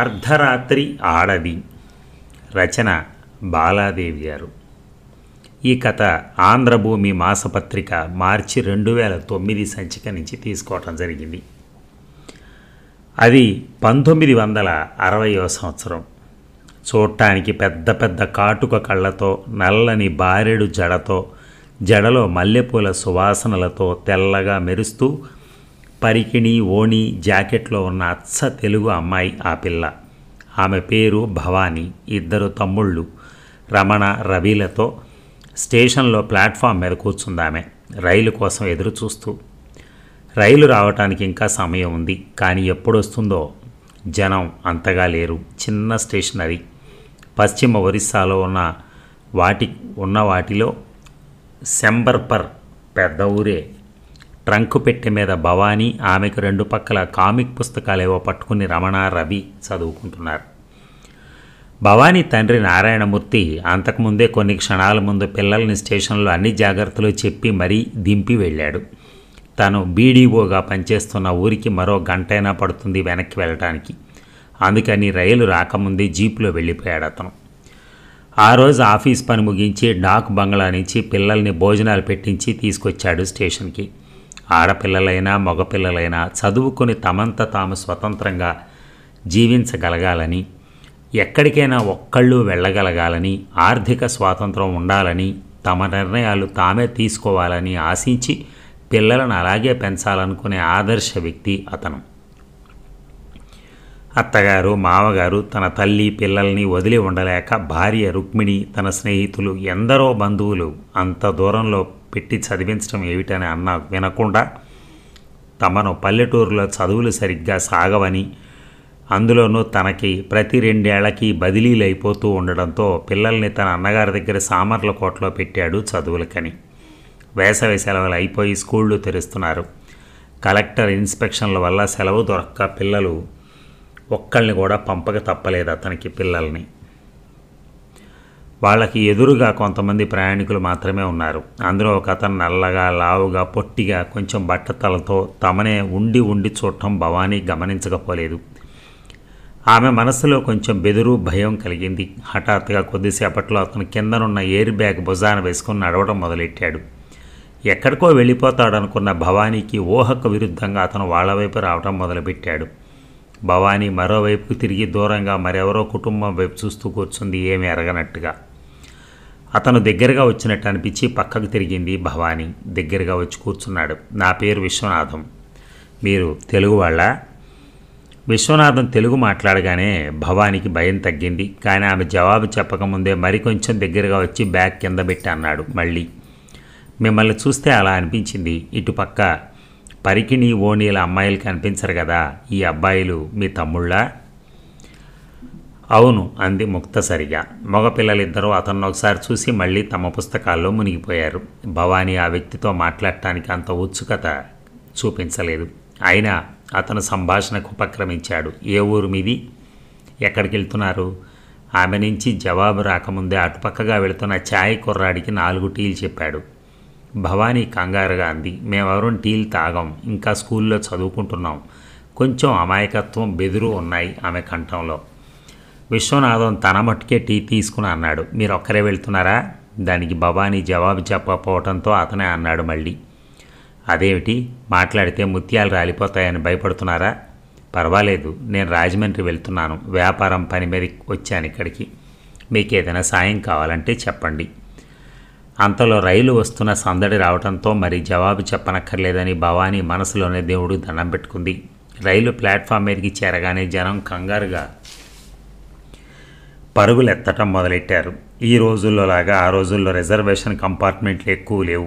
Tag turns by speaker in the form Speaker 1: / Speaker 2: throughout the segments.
Speaker 1: అర్ధరాత్రి ఆడది రచన బాలాదేవి గారు ఈ కథ ఆంధ్రభూమి మాసపత్రిక మార్చి రెండు వేల తొమ్మిది సంచిక నుంచి తీసుకోవటం జరిగింది అది పంతొమ్మిది వందల అరవయో సంవత్సరం చూడటానికి పెద్ద పెద్ద కాటుక కళ్ళతో నల్లని బారెడు జడతో జడలో మల్లెపూల సువాసనలతో తెల్లగా మెరుస్తూ పరికిణి ఓణి జాకెట్లో ఉన్న అచ్చ తెలుగు అమ్మాయి ఆ పిల్ల ఆమె పేరు భవానీ ఇద్దరు తమ్ముళ్ళు రమణ రవిలతో స్టేషన్లో ప్లాట్ఫామ్ మీద కూర్చుందామె రైలు కోసం ఎదురు చూస్తూ రైలు రావటానికి ఇంకా సమయం ఉంది కానీ ఎప్పుడొస్తుందో జనం అంతగా లేరు చిన్న స్టేషనరీ పశ్చిమ ఒరిస్సాలో ఉన్న వాటి ఉన్న వాటిలో సెంబర్పర్ పెద్ద ఊరే ట్రంక్ పెట్టె మీద భవానీ ఆమెకు రెండు పక్కల కామిక్ పుస్తకాలేవో పట్టుకుని రమణ రవి చదువుకుంటున్నారు భవానీ తండ్రి నారాయణమూర్తి అంతకుముందే కొన్ని క్షణాల ముందు పిల్లల్ని స్టేషన్లో అన్ని జాగ్రత్తలు చెప్పి మరీ దింపి వెళ్ళాడు తను బీడీఓగా పనిచేస్తున్న ఊరికి మరో గంటైనా పడుతుంది వెనక్కి వెళ్ళటానికి అందుకని రైలు రాకముందే జీప్లో వెళ్ళిపోయాడు అతను ఆ రోజు ఆఫీస్ పని ముగించి డాక్ బంగ్లా నుంచి పిల్లల్ని భోజనాలు పెట్టించి తీసుకొచ్చాడు స్టేషన్కి ఆడపిల్లలైనా మగపిల్లలైనా చదువుకొని తమంత తాము స్వతంత్రంగా జీవించగలగాలని ఎక్కడికైనా ఒక్కళ్ళు వెళ్ళగలగాలని ఆర్థిక స్వాతంత్రం ఉండాలని తమ నిర్ణయాలు తామే తీసుకోవాలని ఆశించి పిల్లలను అలాగే పెంచాలనుకునే ఆదర్శ వ్యక్తి అతను అత్తగారు మామగారు తన తల్లి పిల్లల్ని వదిలి ఉండలేక భార్య రుక్మిణి తన స్నేహితులు ఎందరో బంధువులు అంత దూరంలో పెట్టి చదివించడం ఏమిటని అన్న వినకుండా తమను పల్లెటూరులో చదువులు సరిగ్గా సాగవని అందులోనూ తనకి ప్రతి రెండేళ్లకి బదిలీలు అయిపోతూ ఉండడంతో పిల్లల్ని తన అన్నగారి దగ్గర సామర్ల కోట్లో పెట్టాడు చదువులకని వేసవి సెలవులు అయిపోయి స్కూళ్ళు తెరుస్తున్నారు కలెక్టర్ ఇన్స్పెక్షన్ల వల్ల సెలవు దొరక్క పిల్లలు ఒక్కళ్ళని కూడా పంపక తప్పలేదు అతనికి పిల్లల్ని వాళ్ళకి ఎదురుగా కొంతమంది ప్రయాణికులు మాత్రమే ఉన్నారు అందులో ఒక అతను నల్లగా లావుగా పొట్టిగా కొంచెం బట్టతలతో తమనే ఉండి ఉండి చూడటం భవానీ గమనించకపోలేదు ఆమె మనసులో కొంచెం బెదురు భయం కలిగింది హఠాత్తుగా కొద్దిసేపట్లో అతను కిందనున్న ఎయిర్ బ్యాగ్ భుజాన వేసుకుని నడవడం మొదలెట్టాడు ఎక్కడికో వెళ్ళిపోతాడనుకున్న భవానీకి ఊహకు విరుద్ధంగా అతను వాళ్ళ వైపు రావడం మొదలుపెట్టాడు భవానీ మరోవైపుకు తిరిగి దూరంగా మరెవరో కుటుంబం వైపు చూస్తూ కూర్చుంది ఏమీ ఎరగనట్టుగా అతను దగ్గరగా వచ్చినట్టు అనిపించి పక్కకు తిరిగింది భవానీ దగ్గరగా వచ్చి కూర్చున్నాడు నా పేరు విశ్వనాథం మీరు తెలుగు వాళ్ళ విశ్వనాథం తెలుగు మాట్లాడగానే భవానికి భయం తగ్గింది కానీ ఆమె జవాబు చెప్పకముందే మరికొంచెం దగ్గరగా వచ్చి బ్యాగ్ కింద పెట్టి అన్నాడు మళ్ళీ మిమ్మల్ని చూస్తే అలా అనిపించింది ఇటుపక్క పరికిణి ఓనీల అమ్మాయిలు కనిపించరు కదా ఈ అబ్బాయిలు మీ తమ్ముళ్ళ అవును అంది ముక్తసరిగా మగపిల్లలిద్దరూ అతన్ని ఒకసారి చూసి మళ్ళీ తమ పుస్తకాల్లో మునిగిపోయారు భవానీ ఆ వ్యక్తితో మాట్లాడటానికి అంత ఉత్సుకత చూపించలేదు అయినా అతను సంభాషణకు ఉపక్రమించాడు ఏ ఊరు మీది ఎక్కడికి వెళ్తున్నారు ఆమె నుంచి జవాబు రాకముందే అటుపక్కగా వెళుతున్న ఛాయ్ కుర్రాడికి నాలుగు టీలు చెప్పాడు భవానీ కంగారుగా అంది మేమెవరం టీలు తాగం ఇంకా స్కూల్లో చదువుకుంటున్నాం కొంచెం అమాయకత్వం బెదురు ఉన్నాయి ఆమె కంఠంలో విశ్వనాథం తన మట్టుకే టీ తీసుకుని అన్నాడు మీరు ఒక్కరే వెళ్తున్నారా దానికి భవానీ జవాబు చెప్పకపోవడంతో అతనే అన్నాడు మళ్ళీ అదేమిటి మాట్లాడితే ముత్యాలు రాలిపోతాయని భయపడుతున్నారా పర్వాలేదు నేను రాజమండ్రి వెళ్తున్నాను వ్యాపారం పని మీద వచ్చాను ఇక్కడికి మీకు ఏదైనా సాయం కావాలంటే చెప్పండి అంతలో రైలు వస్తున్న సందడి రావడంతో మరి జవాబు చెప్పనక్కర్లేదని భవానీ మనసులోనే దేవుడు దండం పెట్టుకుంది రైలు ప్లాట్ఫామ్ మీదకి చేరగానే జనం కంగారుగా పరుగులెత్తటం మొదలెట్టారు ఈ రోజుల్లో లాగా ఆ రోజుల్లో రిజర్వేషన్ కంపార్ట్మెంట్లు ఎక్కువ లేవు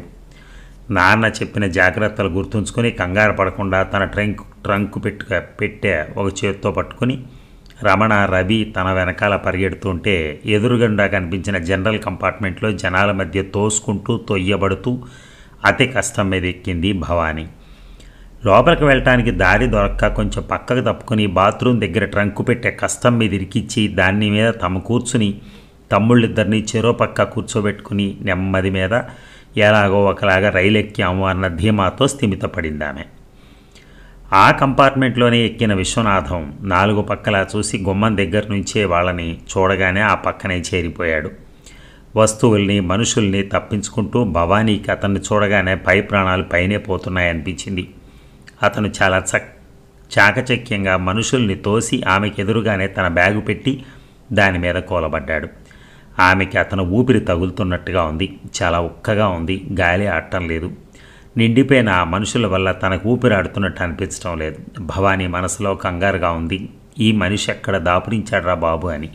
Speaker 1: నాన్న చెప్పిన జాగ్రత్తలు గుర్తుంచుకొని కంగారు పడకుండా తన ట్రంక్ ట్రంక్ పెట్టు పెట్టే ఒక చేత్తో పట్టుకుని రమణ రవి తన వెనకాల పరిగెడుతుంటే ఎదురుగుండా కనిపించిన జనరల్ కంపార్ట్మెంట్లో జనాల మధ్య తోసుకుంటూ తొయ్యబడుతూ అతి కష్టం మీద ఎక్కింది భవానీ లోపలికి వెళ్ళటానికి దారి దొరక్క కొంచెం పక్కకు తప్పుకుని బాత్రూమ్ దగ్గర ట్రంకు పెట్టే కష్టం మీద ఇరికిచ్చి దాన్ని మీద తమ కూర్చుని తమ్ముళ్ళిద్దరిని చెరో పక్క కూర్చోబెట్టుకుని నెమ్మది మీద ఎలాగో ఒకలాగా రైలు ఎక్కాము అన్న ధీమాతో స్థిమితపడింది ఆమె ఆ కంపార్ట్మెంట్లోనే ఎక్కిన విశ్వనాథం నాలుగు పక్కలా చూసి గుమ్మం దగ్గర నుంచే వాళ్ళని చూడగానే ఆ పక్కనే చేరిపోయాడు వస్తువుల్ని మనుషుల్ని తప్పించుకుంటూ భవానీకి అతన్ని చూడగానే పై ప్రాణాలు పైనే పోతున్నాయనిపించింది అతను చాలా చక్ చాకచక్యంగా మనుషుల్ని తోసి ఎదురుగానే తన బ్యాగు పెట్టి దాని మీద కూలబడ్డాడు ఆమెకి అతను ఊపిరి తగులుతున్నట్టుగా ఉంది చాలా ఉక్కగా ఉంది గాలి ఆడటం లేదు నిండిపోయిన ఆ మనుషుల వల్ల తనకు ఊపిరాడుతున్నట్టు అనిపించడం లేదు భవానీ మనసులో కంగారుగా ఉంది ఈ మనిషి ఎక్కడ దాపురించాడ్రా బాబు అని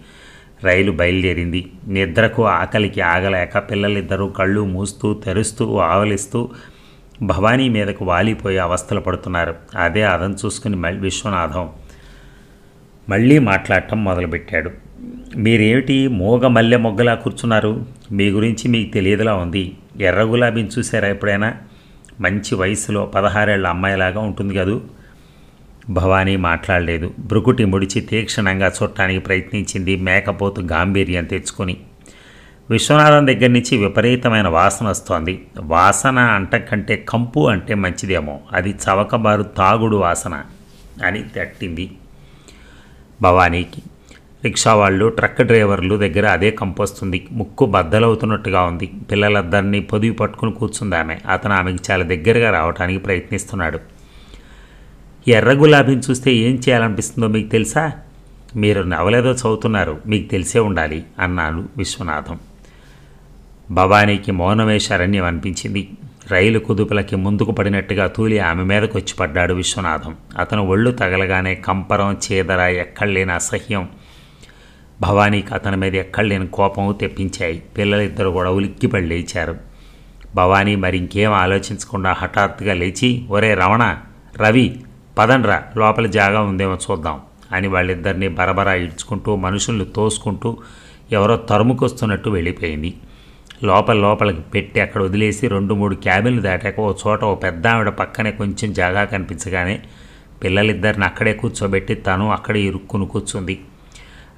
Speaker 1: రైలు బయలుదేరింది నిద్రకు ఆకలికి ఆగలేక పిల్లలిద్దరూ కళ్ళు మూస్తూ తెరుస్తూ ఆవలిస్తూ భవానీ మీదకు వాలిపోయి అవస్థలు పడుతున్నారు అదే అదం చూసుకుని మళ్ళీ విశ్వనాథం మళ్ళీ మాట్లాడటం మొదలుపెట్టాడు మీరేమిటి మూగ మల్లె మొగ్గలా కూర్చున్నారు మీ గురించి మీకు తెలియదులా ఉంది ఎర్ర గులాబీని చూసారా ఎప్పుడైనా మంచి వయసులో పదహారేళ్ల అమ్మాయిలాగా ఉంటుంది కదూ భవానీ మాట్లాడలేదు భృగుటి ముడిచి తీక్షణంగా చూడటానికి ప్రయత్నించింది మేకపోతు గాంభీర్యం తెచ్చుకొని విశ్వనాథం దగ్గర నుంచి విపరీతమైన వాసన వస్తోంది వాసన అంట కంటే కంపు అంటే మంచిదేమో అది చవకబారు తాగుడు వాసన అని తట్టింది భవానీకి రిక్షా వాళ్ళు ట్రక్ డ్రైవర్లు దగ్గర అదే కంపు వస్తుంది ముక్కు బద్దలవుతున్నట్టుగా ఉంది పిల్లలద్దరినీ పొదివి పట్టుకుని కూర్చుంది ఆమె అతను ఆమెకి చాలా దగ్గరగా రావడానికి ప్రయత్నిస్తున్నాడు ఎర్ర గులాబీని చూస్తే ఏం చేయాలనిపిస్తుందో మీకు తెలుసా మీరు నవలేదో చదువుతున్నారు మీకు తెలిసే ఉండాలి అన్నాను విశ్వనాథం భవానీకి మౌనమేశారణ్యం అనిపించింది రైలు కుదుపులకి ముందుకు పడినట్టుగా తూలి ఆమె మీదకు పడ్డాడు విశ్వనాథం అతను ఒళ్ళు తగలగానే కంపరం చీదర ఎక్కడలేని అసహ్యం భవానీకి అతని మీద ఎక్కడలేని కోపం తెప్పించాయి పిల్లలిద్దరు కూడా ఉలిక్కిపడి లేచారు భవానీ మరి ఇంకేం ఆలోచించకుండా హఠాత్తుగా లేచి ఒరే రమణ రవి పదండ్రా లోపల జాగా ఉందేమో చూద్దాం అని వాళ్ళిద్దరినీ బరబరా ఇడ్చుకుంటూ మనుషుల్ని తోసుకుంటూ ఎవరో తరుముకొస్తున్నట్టు వెళ్ళిపోయింది లోపల లోపలికి పెట్టి అక్కడ వదిలేసి రెండు మూడు క్యాబిన్లు దాటాక ఓ చోట ఓ పెద్ద ఆవిడ పక్కనే కొంచెం జాగా కనిపించగానే పిల్లలిద్దరిని అక్కడే కూర్చోబెట్టి తను అక్కడే ఇరుక్కుని కూర్చుంది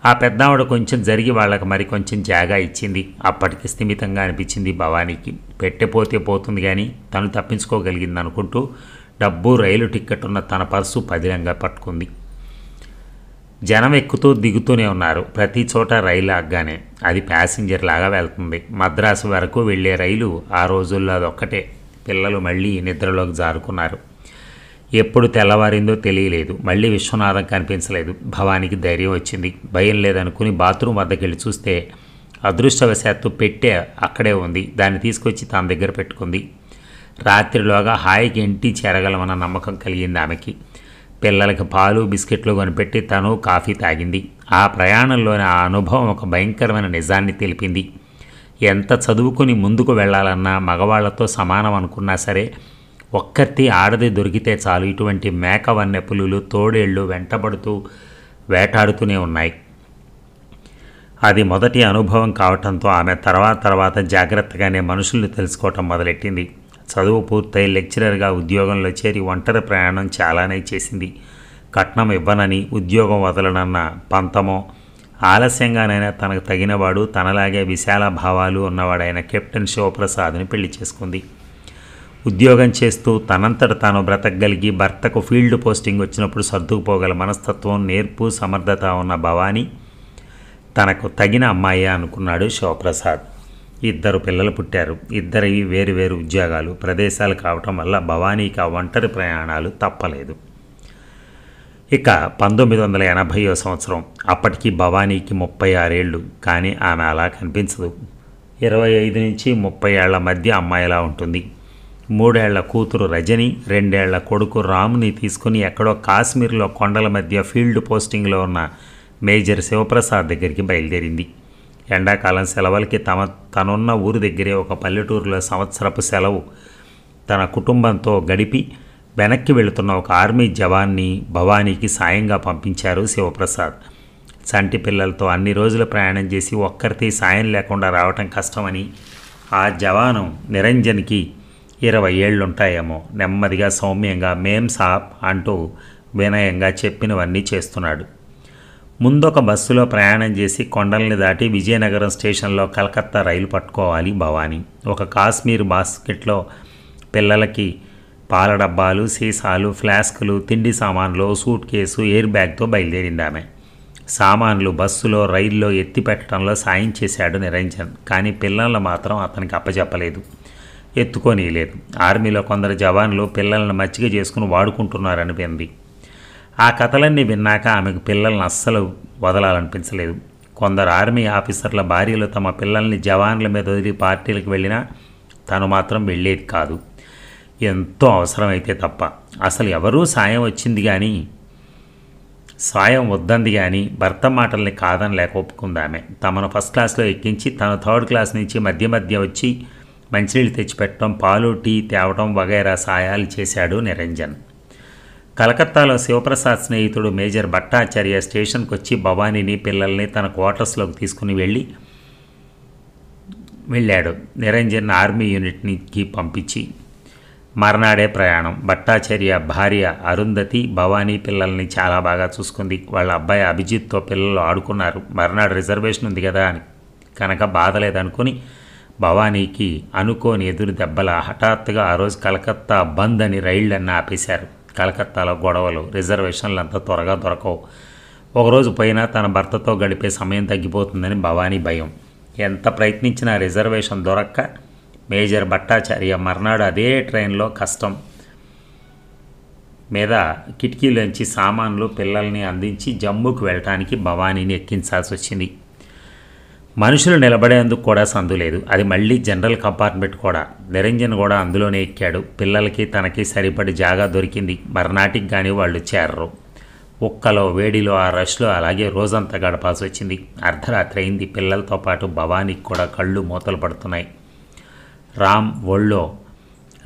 Speaker 1: ఆ పెద్దావిడ కొంచెం జరిగి వాళ్ళకి మరి కొంచెం జాగా ఇచ్చింది అప్పటికి స్థిమితంగా అనిపించింది భవానీకి పెట్టపోతే పోతుంది కానీ తను తప్పించుకోగలిగింది అనుకుంటూ డబ్బు రైలు టిక్కెట్ ఉన్న తన పర్సు పదిలంగా పట్టుకుంది జనం ఎక్కుతూ దిగుతూనే ఉన్నారు ప్రతి చోట రైలు ఆగ్గానే అది ప్యాసింజర్ లాగా వెళ్తుంది మద్రాసు వరకు వెళ్ళే రైలు ఆ రోజుల్లో అదొక్కటే పిల్లలు మళ్ళీ నిద్రలోకి జారుకున్నారు ఎప్పుడు తెల్లవారిందో తెలియలేదు మళ్ళీ విశ్వనాథం కనిపించలేదు భవానికి ధైర్యం వచ్చింది భయం లేదనుకుని బాత్రూమ్ వద్దకి వెళ్ళి చూస్తే అదృష్టవశాత్తు పెట్టే అక్కడే ఉంది దాన్ని తీసుకొచ్చి తన దగ్గర పెట్టుకుంది రాత్రిలోగా హాయికి ఇంటి చేరగలమన్న నమ్మకం కలిగింది ఆమెకి పిల్లలకి పాలు బిస్కెట్లు కొనిపెట్టి తను కాఫీ తాగింది ఆ ప్రయాణంలోని ఆ అనుభవం ఒక భయంకరమైన నిజాన్ని తెలిపింది ఎంత చదువుకుని ముందుకు వెళ్ళాలన్నా మగవాళ్లతో సమానం అనుకున్నా సరే ఒక్కర్తి ఆడది దొరికితే చాలు ఇటువంటి మేక వన్నె పులులు తోడేళ్ళు వెంటబడుతూ వేటాడుతూనే ఉన్నాయి అది మొదటి అనుభవం కావటంతో ఆమె తర్వాత తర్వాత జాగ్రత్తగానే మనుషుల్ని తెలుసుకోవటం మొదలెట్టింది చదువు పూర్తయి లెక్చరర్గా ఉద్యోగంలో చేరి ఒంటరి ప్రయాణం చాలానే చేసింది కట్నం ఇవ్వనని ఉద్యోగం వదలనన్న పంతమో ఆలస్యంగానైనా తనకు తగినవాడు తనలాగే విశాల భావాలు ఉన్నవాడైన కెప్టెన్ శివప్రసాద్ని పెళ్లి చేసుకుంది ఉద్యోగం చేస్తూ తనంతట తాను బ్రతకగలిగి భర్తకు ఫీల్డ్ పోస్టింగ్ వచ్చినప్పుడు సర్దుకుపోగల మనస్తత్వం నేర్పు సమర్థత ఉన్న భవానీ తనకు తగిన అమ్మాయి అనుకున్నాడు శివప్రసాద్ ఇద్దరు పిల్లలు పుట్టారు వేరు వేరువేరు ఉద్యోగాలు ప్రదేశాలు కావటం వల్ల భవానీకి ఆ ఒంటరి ప్రయాణాలు తప్పలేదు ఇక పంతొమ్మిది వందల ఎనభైయో సంవత్సరం అప్పటికి భవానీకి ముప్పై ఆరేళ్ళు కానీ ఆమె అలా కనిపించదు ఇరవై ఐదు నుంచి ముప్పై ఏళ్ల మధ్య అమ్మాయిలా ఉంటుంది మూడేళ్ల కూతురు రజని రెండేళ్ల కొడుకు రాముని తీసుకుని ఎక్కడో కాశ్మీర్లో కొండల మధ్య ఫీల్డ్ పోస్టింగ్లో ఉన్న మేజర్ శివప్రసాద్ దగ్గరికి బయలుదేరింది ఎండాకాలం సెలవులకి తమ తనున్న ఊరి దగ్గరే ఒక పల్లెటూరులో సంవత్సరపు సెలవు తన కుటుంబంతో గడిపి వెనక్కి వెళుతున్న ఒక ఆర్మీ జవాన్ని భవానీకి సాయంగా పంపించారు శివప్రసాద్ సంటి పిల్లలతో అన్ని రోజులు ప్రయాణం చేసి ఒక్కరికి సాయం లేకుండా రావటం కష్టమని ఆ జవాను నిరంజన్కి ఇరవై ఏళ్ళుంటాయేమో నెమ్మదిగా సౌమ్యంగా మేం సాప్ అంటూ వినయంగా చెప్పినవన్నీ చేస్తున్నాడు ముందొక బస్సులో ప్రయాణం చేసి కొండల్ని దాటి విజయనగరం స్టేషన్లో కలకత్తా రైలు పట్టుకోవాలి భవానీ ఒక కాశ్మీర్ బాస్కెట్లో పిల్లలకి పాల డబ్బాలు సీసాలు ఫ్లాస్కులు తిండి సామాన్లు సూట్ కేసు ఎయిర్ బ్యాగ్తో బయలుదేరింది ఆమె సామాన్లు బస్సులో రైల్లో ఎత్తి పెట్టడంలో సాయం చేశాడు నిరంజన్ కానీ పిల్లలను మాత్రం అతనికి అప్పచెప్పలేదు ఎత్తుకోనీయలేదు ఆర్మీలో కొందరు జవాన్లు పిల్లలను మచ్చిక చేసుకుని వాడుకుంటున్నారనిపింది ఆ కథలన్నీ విన్నాక ఆమెకు పిల్లల్ని అస్సలు వదలాలనిపించలేదు కొందరు ఆర్మీ ఆఫీసర్ల భార్యలు తమ పిల్లల్ని జవాన్ల మీద వదిలి పార్టీలకు వెళ్ళినా తను మాత్రం వెళ్ళేది కాదు ఎంతో అవసరమైతే తప్ప అసలు ఎవరూ సాయం వచ్చింది కానీ సాయం వద్దంది కానీ భర్త మాటల్ని కాదని లేక ఒప్పుకుందామే తమను ఫస్ట్ క్లాస్లో ఎక్కించి తన థర్డ్ క్లాస్ నుంచి మధ్య మధ్య వచ్చి మంచినీళ్ళు తెచ్చిపెట్టడం పాలు టీ తేవడం వగైరా సాయాలు చేశాడు నిరంజన్ కలకత్తాలో శివప్రసాద్ స్నేహితుడు మేజర్ భట్టాచార్య స్టేషన్కి వచ్చి భవానీని పిల్లల్ని తన క్వార్టర్స్లోకి తీసుకుని వెళ్ళి వెళ్ళాడు నిరంజన్ ఆర్మీ యూనిట్కి పంపించి మర్నాడే ప్రయాణం భట్టాచార్య భార్య అరుంధతి భవానీ పిల్లల్ని చాలా బాగా చూసుకుంది వాళ్ళ అబ్బాయి అభిజిత్తో పిల్లలు ఆడుకున్నారు మర్నాడు రిజర్వేషన్ ఉంది కదా అని కనుక బాధలేదనుకుని భవానీకి అనుకోని ఎదురు దెబ్బల హఠాత్తుగా ఆ రోజు కలకత్తా బంద్ అని రైళ్ళని ఆపేశారు కలకత్తాలో గొడవలు రిజర్వేషన్లు అంత త్వరగా దొరకవు ఒకరోజు పోయినా తన భర్తతో గడిపే సమయం తగ్గిపోతుందని భవానీ భయం ఎంత ప్రయత్నించినా రిజర్వేషన్ దొరక్క మేజర్ భట్టాచార్య మర్నాడు అదే ట్రైన్లో కష్టం మీద కిటికీలోంచి సామాన్లు పిల్లల్ని అందించి జమ్ముకు వెళ్ళటానికి భవానీని ఎక్కించాల్సి వచ్చింది మనుషులు నిలబడేందుకు కూడా సందు లేదు అది మళ్ళీ జనరల్ కంపార్ట్మెంట్ కూడా నిరంజన్ కూడా అందులోనే ఎక్కాడు పిల్లలకి తనకి సరిపడి జాగా దొరికింది మర్నాటికి కానీ వాళ్ళు చేరరు ఉక్కలో వేడిలో ఆ రష్లో అలాగే రోజంతా గడపాల్సి వచ్చింది అర్ధరాత్రి అయింది పిల్లలతో పాటు భవానికి కూడా కళ్ళు మూతలు పడుతున్నాయి రామ్ ఒళ్ళో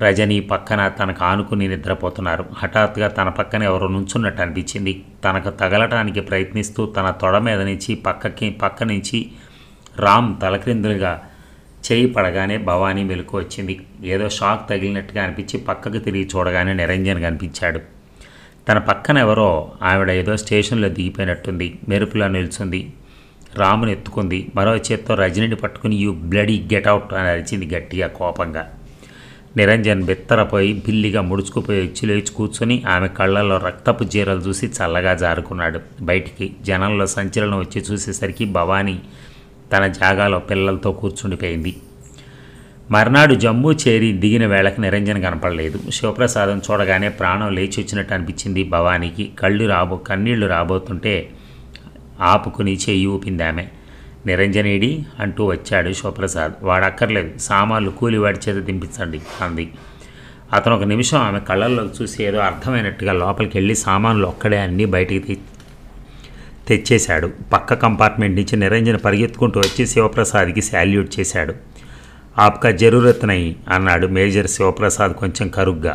Speaker 1: రజని పక్కన తనకు ఆనుకుని నిద్రపోతున్నారు హఠాత్తుగా తన పక్కన ఎవరు నుంచున్నట్టు అనిపించింది తనకు తగలటానికి ప్రయత్నిస్తూ తన తొడ మీద నుంచి పక్కకి పక్క నుంచి రామ్ తలక్రిందులుగా చేయి పడగానే భవానీ మెలకు వచ్చింది ఏదో షాక్ తగిలినట్టుగా అనిపించి పక్కకు తిరిగి చూడగానే నిరంజన్ కనిపించాడు తన పక్కన ఎవరో ఆవిడ ఏదో స్టేషన్లో దిగిపోయినట్టుంది మెరుపులో నిలుచుంది రాముని ఎత్తుకుంది మరో చేత్తో రజనీని పట్టుకుని యూ బ్లడీ గెట్అవుట్ అని అరిచింది గట్టిగా కోపంగా నిరంజన్ బిత్తరపోయి బిల్లిగా ముడుచుకుపోయి వచ్చి లేచి కూర్చొని ఆమె కళ్ళల్లో రక్తపు చీరలు చూసి చల్లగా జారుకున్నాడు బయటికి జనంలో సంచలనం వచ్చి చూసేసరికి భవానీ తన జాగాలో పిల్లలతో కూర్చుండిపోయింది మర్నాడు జమ్ము చేరి దిగిన వేళకి నిరంజన్ కనపడలేదు శివప్రసాదం చూడగానే ప్రాణం లేచి వచ్చినట్టు అనిపించింది భవానికి కళ్ళు రాబో కన్నీళ్లు రాబోతుంటే ఆపుకుని చేయి ఊపింది ఆమె నిరంజనేడి అంటూ వచ్చాడు శివప్రసాద్ వాడక్కర్లేదు సామాన్లు కూలివాడి చేత దింపించండి అంది అతను ఒక నిమిషం ఆమె కళ్ళల్లో చూసి ఏదో అర్థమైనట్టుగా లోపలికి వెళ్ళి సామాన్లు ఒక్కడే అన్నీ బయటికి తెచ్చేశాడు పక్క కంపార్ట్మెంట్ నుంచి నిరంజన్ పరిగెత్తుకుంటూ వచ్చి శివప్రసాద్కి శాల్యూట్ చేశాడు ఆప్కా జరూరత్నయి అన్నాడు మేజర్ శివప్రసాద్ కొంచెం కరుగ్గా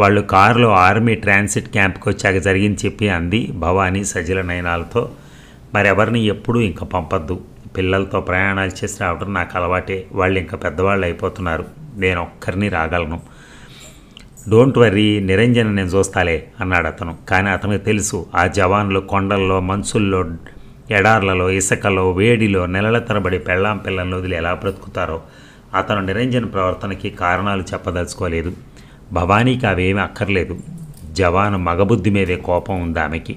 Speaker 1: వాళ్ళు కారులో ఆర్మీ ట్రాన్సిట్ క్యాంప్కి వచ్చాక జరిగింది చెప్పి అంది భవానీ సజిల నయనాలతో మరెవరిని ఎప్పుడూ ఇంకా పంపద్దు పిల్లలతో ప్రయాణాలు చేసి రావడం నాకు అలవాటే వాళ్ళు ఇంకా పెద్దవాళ్ళు అయిపోతున్నారు నేను ఒక్కరిని రాగలను డోంట్ వర్రీ నిరంజన్ నేను చూస్తాలే అన్నాడు అతను కానీ అతనికి తెలుసు ఆ జవాన్లు కొండల్లో మంచుల్లో ఎడార్లలో ఇసుకలో వేడిలో నెలల తరబడి పెళ్ళాం పిల్లలను వదిలి ఎలా బ్రతుకుతారో అతను నిరంజన్ ప్రవర్తనకి కారణాలు చెప్పదలుచుకోలేదు భవానీకి అవేమీ అక్కర్లేదు జవాను మగబుద్ధి మీదే కోపం ఉంది ఆమెకి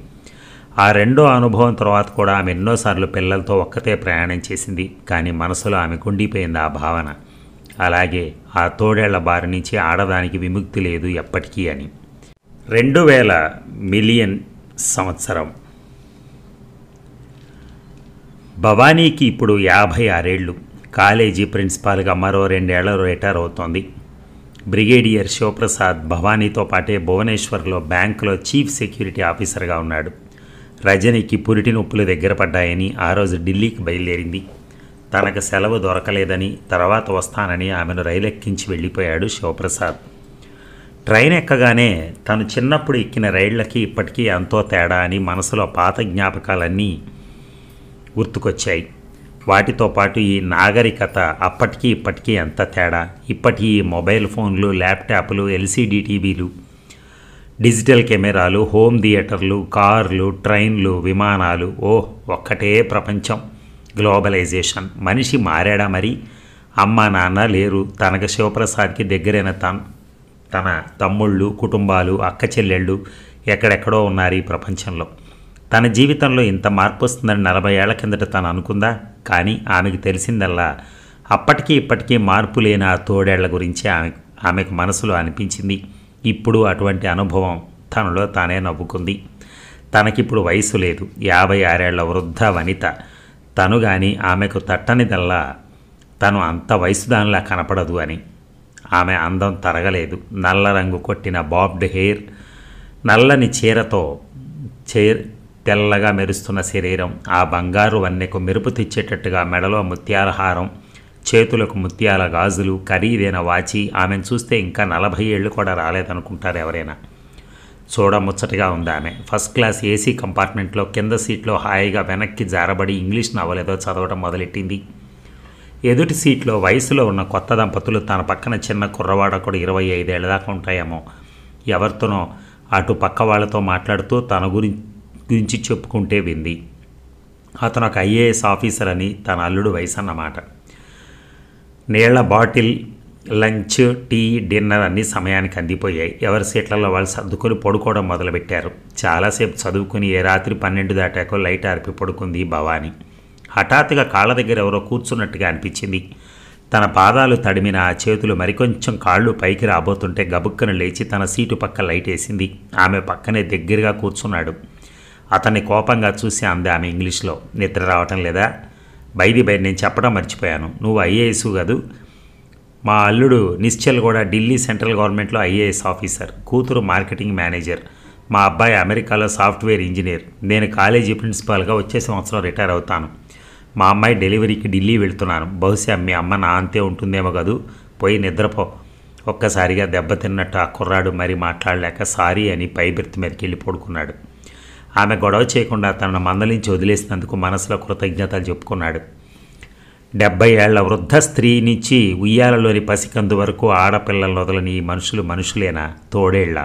Speaker 1: ఆ రెండో అనుభవం తర్వాత కూడా ఆమె ఎన్నోసార్లు పిల్లలతో ఒక్కతే ప్రయాణం చేసింది కానీ మనసులో ఆమె కుండిపోయింది ఆ భావన అలాగే ఆ తోడేళ్ల బారి నుంచి ఆడదానికి విముక్తి లేదు ఎప్పటికీ అని రెండు వేల మిలియన్ సంవత్సరం భవానీకి ఇప్పుడు యాభై ఆరేళ్ళు కాలేజీ ప్రిన్సిపాల్గా మరో రెండేళ్ల రిటైర్ అవుతోంది బ్రిగేడియర్ శివప్రసాద్ భవానీతో పాటే భువనేశ్వర్లో బ్యాంకులో చీఫ్ సెక్యూరిటీ ఆఫీసర్గా ఉన్నాడు రజనీకి పురిటి నొప్పులు దగ్గర పడ్డాయని ఆ రోజు ఢిల్లీకి బయలుదేరింది తనకు సెలవు దొరకలేదని తర్వాత వస్తానని ఆమెను రైలెక్కించి వెళ్ళిపోయాడు శివప్రసాద్ ట్రైన్ ఎక్కగానే తను చిన్నప్పుడు ఎక్కిన రైళ్లకి ఇప్పటికీ ఎంతో తేడా అని మనసులో పాత జ్ఞాపకాలన్నీ గుర్తుకొచ్చాయి వాటితో పాటు ఈ నాగరికత అప్పటికీ ఇప్పటికీ ఎంత తేడా ఇప్పటి ఈ మొబైల్ ఫోన్లు ల్యాప్టాప్లు ఎల్సీడీ టీవీలు డిజిటల్ కెమెరాలు హోమ్ థియేటర్లు కార్లు ట్రైన్లు విమానాలు ఓ ఒక్కటే ప్రపంచం గ్లోబలైజేషన్ మనిషి మారాడా మరి అమ్మ నాన్న లేరు తనకు శివప్రసాద్కి దగ్గరైన తన్ తన తమ్ముళ్ళు కుటుంబాలు అక్క చెల్లెళ్ళు ఎక్కడెక్కడో ఉన్నారు ఈ ప్రపంచంలో తన జీవితంలో ఇంత మార్పు వస్తుందని నలభై ఏళ్ల కిందట తను అనుకుందా కానీ ఆమెకు తెలిసిందల్లా అప్పటికీ ఇప్పటికీ మార్పు లేని ఆ తోడేళ్ల గురించి ఆమె ఆమెకు మనసులో అనిపించింది ఇప్పుడు అటువంటి అనుభవం తనలో తానే నవ్వుకుంది తనకిప్పుడు వయసు లేదు యాభై ఆరేళ్ల వృద్ధ వనిత తను గాని ఆమెకు తట్టనిదల్లా తను అంత వయసు దానిలా కనపడదు అని ఆమె అందం తరగలేదు నల్ల రంగు కొట్టిన బాబ్డ్ హెయిర్ నల్లని చీరతో చీర తెల్లగా మెరుస్తున్న శరీరం ఆ బంగారు వన్నెకు మెరుపు తెచ్చేటట్టుగా మెడలో ముత్యాల హారం చేతులకు ముత్యాల గాజులు ఖరీదైన వాచి ఆమెను చూస్తే ఇంకా నలభై ఏళ్ళు కూడా రాలేదనుకుంటారు ఎవరైనా చూడముచ్చటగా ఆమె ఫస్ట్ క్లాస్ ఏసీ కంపార్ట్మెంట్లో కింద సీట్లో హాయిగా వెనక్కి జారబడి ఇంగ్లీష్ ఏదో చదవడం మొదలెట్టింది ఎదుటి సీట్లో వయసులో ఉన్న కొత్త దంపతులు తన పక్కన చిన్న కుర్రవాడ కూడా ఇరవై ఐదేళ్ల దాకా ఉంటాయేమో ఎవరితోనో అటు పక్క వాళ్ళతో మాట్లాడుతూ తన గురించి గురించి చెప్పుకుంటే వింది అతను ఒక ఐఏఎస్ ఆఫీసర్ అని తన అల్లుడు వయసు అన్నమాట నీళ్ల బాటిల్ లంచ్ టీ డిన్నర్ అన్ని సమయానికి అందిపోయాయి ఎవరి సీట్లలో వాళ్ళు సర్దుకొని పడుకోవడం మొదలుపెట్టారు చాలాసేపు చదువుకుని ఏ రాత్రి పన్నెండు దాటాకో లైట్ ఆర్పి పడుకుంది భవానీ హఠాత్తుగా కాళ్ళ దగ్గర ఎవరో కూర్చున్నట్టుగా అనిపించింది తన పాదాలు తడిమిన ఆ చేతులు మరికొంచెం కాళ్ళు పైకి రాబోతుంటే గబుక్కను లేచి తన సీటు పక్క లైట్ వేసింది ఆమె పక్కనే దగ్గరగా కూర్చున్నాడు అతన్ని కోపంగా చూసి అంది ఆమె ఇంగ్లీష్లో నిద్ర రావటం లేదా బైది బయట నేను చెప్పడం మర్చిపోయాను నువ్వు ఐఏఎస్ కాదు మా అల్లుడు నిశ్చల్ కూడా ఢిల్లీ సెంట్రల్ గవర్నమెంట్లో ఐఏఎస్ ఆఫీసర్ కూతురు మార్కెటింగ్ మేనేజర్ మా అబ్బాయి అమెరికాలో సాఫ్ట్వేర్ ఇంజనీర్ నేను కాలేజీ ప్రిన్సిపాల్గా వచ్చే సంవత్సరం రిటైర్ అవుతాను మా అమ్మాయి డెలివరీకి ఢిల్లీ వెళ్తున్నాను బహుశా మీ అమ్మ నా అంతే ఉంటుందేమో కదూ పోయి నిద్రపో ఒక్కసారిగా దెబ్బతిన్నట్టు ఆ కుర్రాడు మరి మాట్లాడలేక సారీ అని పైబెర్త్ మీదకి వెళ్ళి పడుకున్నాడు ఆమె గొడవ చేయకుండా తనను మందలించి వదిలేసినందుకు మనసులో కృతజ్ఞతలు చెప్పుకున్నాడు డెబ్బై ఏళ్ల వృద్ధ స్త్రీ నుంచి ఉయ్యాలలోని పసికందు వరకు ఆడపిల్లలను వదలని ఈ మనుషులు మనుషులేనా తోడేళ్ల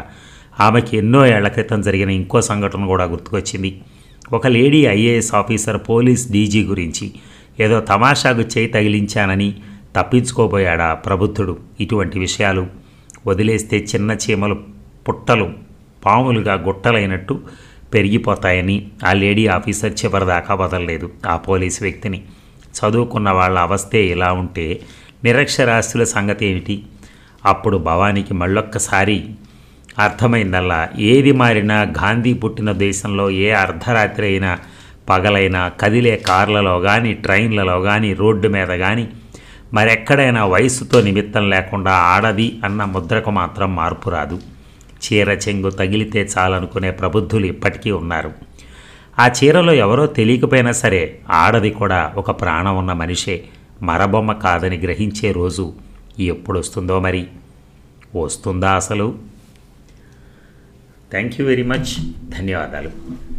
Speaker 1: ఆమెకి ఎన్నో ఏళ్ల క్రితం జరిగిన ఇంకో సంఘటన కూడా గుర్తుకొచ్చింది ఒక lady IAS officer police DG గురించి ఏదో తమాషాకు చేయి తగిలించానని తప్పించుకోబోయాడా ప్రబుద్ధుడు ఇటువంటి విషయాలు వదిలేస్తే చిన్న చీమలు పుట్టలు పాములుగా గుట్టలైనట్టు పెరిగిపోతాయని ఆ లేడీ ఆఫీసర్ చివరిదాకా వదలలేదు ఆ పోలీస్ వ్యక్తిని చదువుకున్న వాళ్ళ అవస్థే ఇలా ఉంటే నిరక్షరాస్యుల సంగతి ఏమిటి అప్పుడు భవానికి మళ్ళొక్కసారి అర్థమైందల్లా ఏది మారినా గాంధీ పుట్టిన దేశంలో ఏ అర్ధరాత్రి అయినా పగలైనా కదిలే కార్లలో కానీ ట్రైన్లలో కానీ రోడ్డు మీద కానీ మరెక్కడైనా వయసుతో నిమిత్తం లేకుండా ఆడది అన్న ముద్రకు మాత్రం మార్పు రాదు చీర చెంగు తగిలితే చాలనుకునే ప్రబుద్ధులు ఇప్పటికీ ఉన్నారు ఆ చీరలో ఎవరో తెలియకపోయినా సరే ఆడది కూడా ఒక ప్రాణం ఉన్న మనిషే మరబొమ్మ కాదని గ్రహించే రోజు ఎప్పుడొస్తుందో మరి వస్తుందా అసలు థ్యాంక్ యూ వెరీ మచ్ ధన్యవాదాలు